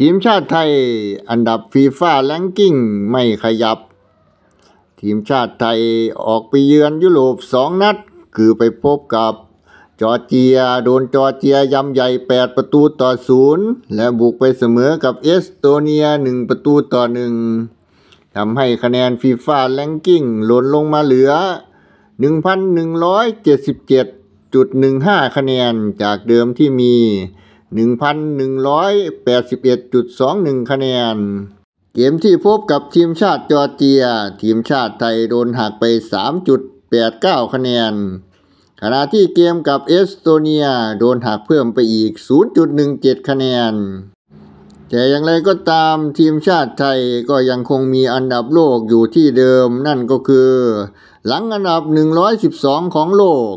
ทีมชาติไทยอันดับฟีฟ่าแลงกิ้งไม่ขยับ ทีมชาติไทยออกไปเยือนยุโรปสองนัด คือไปพบกับจอร์เจียโดนจอร์เจียยำใหญ่ 8 ประตูต่อศูนย์และบุกไปเสมอกับเอสโตเนีย 1 ประตูต่อหนึ่งทำให้คะแนนฟีฟ่าแลงกิ้งหล่นลงมาเหลือ 1,177.15 คะแนนจากเดิมที่มี1,181.21 คะแนน เกมที่พบกับทีมชาติจอร์เจีย ทีมชาติไทยโดนหักไป 3.89 คะแนน ขณะที่เกมกับเอสโตเนียโดนหักเพิ่มไปอีก 0.17 คะแนน แต่อย่างไรก็ตามทีมชาติไทยก็ยังคงมีอันดับโลกอยู่ที่เดิมนั่นก็คือ หลังอันดับ 112 ของโลก